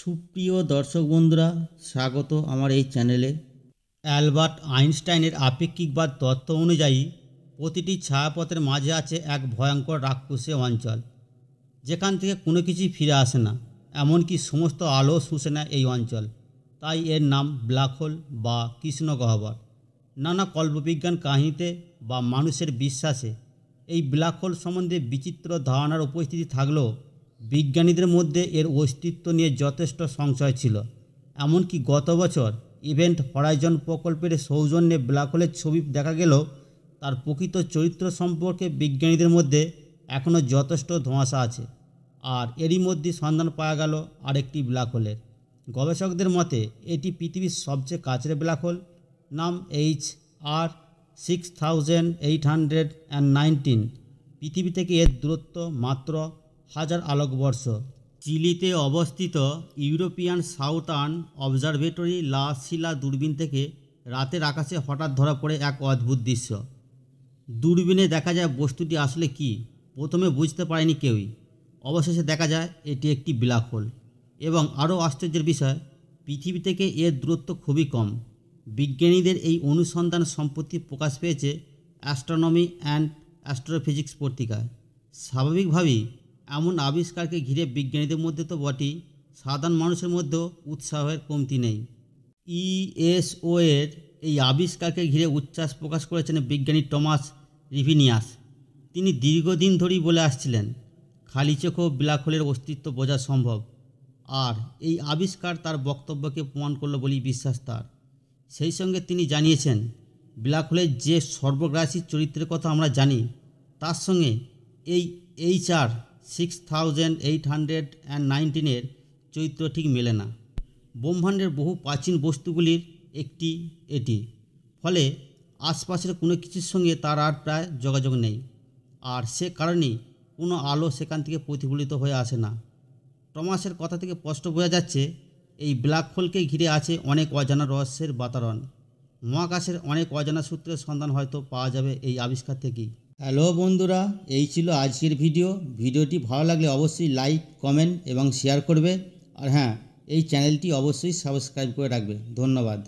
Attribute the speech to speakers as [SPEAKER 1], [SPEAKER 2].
[SPEAKER 1] সুপ্রিয় দর্শক বন্ধুরা স্বাগত আমার এই চ্যানেলে অ্যালবার্ট আইনস্টাইনের আপেক্ষিকবাদ তত্ত্ব অনুযায়ী প্রতিটি ছায়াপথের মাঝে আছে এক ভয়ঙ্কর রাক্ষসে অঞ্চল যেখান থেকে কোনো কিছুই ফিরে আসে না এমনকি সমস্ত আলো শুষে না এই অঞ্চল তাই এর নাম ব্ল্যাক হোল বা গহ্বর নানা কল্পবিজ্ঞান কাহিনীতে বা মানুষের বিশ্বাসে এই ব্ল্যাক হোল সম্বন্ধে বিচিত্র ধারণার উপস্থিতি থাকলেও বিজ্ঞানীদের মধ্যে এর অস্তিত্ব নিয়ে যথেষ্ট সংশয় ছিল এমনকি গত বছর ইভেন্ট হরাইজন প্রকল্পের সৌজন্যে ব্ল্যাক হোলের ছবি দেখা গেলেও তার প্রকৃত চরিত্র সম্পর্কে বিজ্ঞানীদের মধ্যে এখনও যথেষ্ট ধোঁয়াশা আছে আর এরই মধ্যে সন্ধান পাওয়া গেল আরেকটি ব্ল্যাক হোলের গবেষকদের মতে এটি পৃথিবীর সবচেয়ে কাছের ব্ল্যাক হোল নাম H R six thousand eight hundred and nineteen পৃথিবী থেকে এর দূরত্ব মাত্র হাজার আলোকবর্ষ চিলিতে অবস্থিত ইউরোপিয়ান সাউথার্ন অবজারভেটরি লা শিলা দূরবীন থেকে রাতের আকাশে হঠাৎ ধরা পড়ে এক অদ্ভুত দৃশ্য দূরবীনে দেখা যায় বস্তুটি আসলে কি প্রথমে বুঝতে পারেনি কেউই অবশেষে দেখা যায় এটি একটি ব্ল্যাক হোল এবং আরও আশ্চর্যের বিষয় পৃথিবী থেকে এর দূরত্ব খুবই কম বিজ্ঞানীদের এই অনুসন্ধান সম্পত্তি প্রকাশ পেয়েছে অ্যাস্ট্রোনমি অ্যান্ড অ্যাস্ট্রোফিজিক্স পত্রিকায় স্বাভাবিকভাবেই এমন আবিষ্কারকে ঘিরে বিজ্ঞানীদের মধ্যে তো বটেই সাধারণ মানুষের মধ্যেও উৎসাহের কমতি নেই ইএসও e এর এই আবিষ্কারকে ঘিরে উচ্ছ্বাস প্রকাশ করেছেন বিজ্ঞানী টমাস রিভিনিয়াস তিনি দীর্ঘদিন ধরেই বলে আসছিলেন খালি চোখ ব্ল্যাক হোলের অস্তিত্ব বোঝা সম্ভব আর এই আবিষ্কার তার বক্তব্যকে প্রমাণ করল বলেই বিশ্বাস তার সেই সঙ্গে তিনি জানিয়েছেন ব্ল্যাক হোলের যে সর্বগ্রাসী চরিত্রের কথা আমরা জানি তার সঙ্গে এই H R six thousand eight hundred and নাইনটিনের চরিত্র ঠিক মেলে না ব্রহ্মাণ্ডের বহু প্রাচীন বস্তুগুলির একটি এটি ফলে আশপাশের কোনো কিছুর সঙ্গে তার আর প্রায় যোগাযোগ নেই আর সে কারণেই কোনো আলো সেখান থেকে প্রতিফলিত হয়ে আসে না টমাসের কথা থেকে স্পষ্ট বোঝা যাচ্ছে এই ব্ল্যাক হোলকে ঘিরে আছে অনেক অজানা রহস্যের বাতারণ মহাকাশের অনেক অজানা সূত্রের সন্ধান হয়তো পাওয়া যাবে এই আবিষ্কার থেকেই হ্যালো বন্ধুরা এই ছিল আজকের ভিডিও ভিডিওটি ভালো লাগলে অবশ্যই লাইক কমেন্ট এবং শেয়ার করবে আর হ্যাঁ এই চ্যানেলটি অবশ্যই সাবস্ক্রাইব করে রাখবে ধন্যবাদ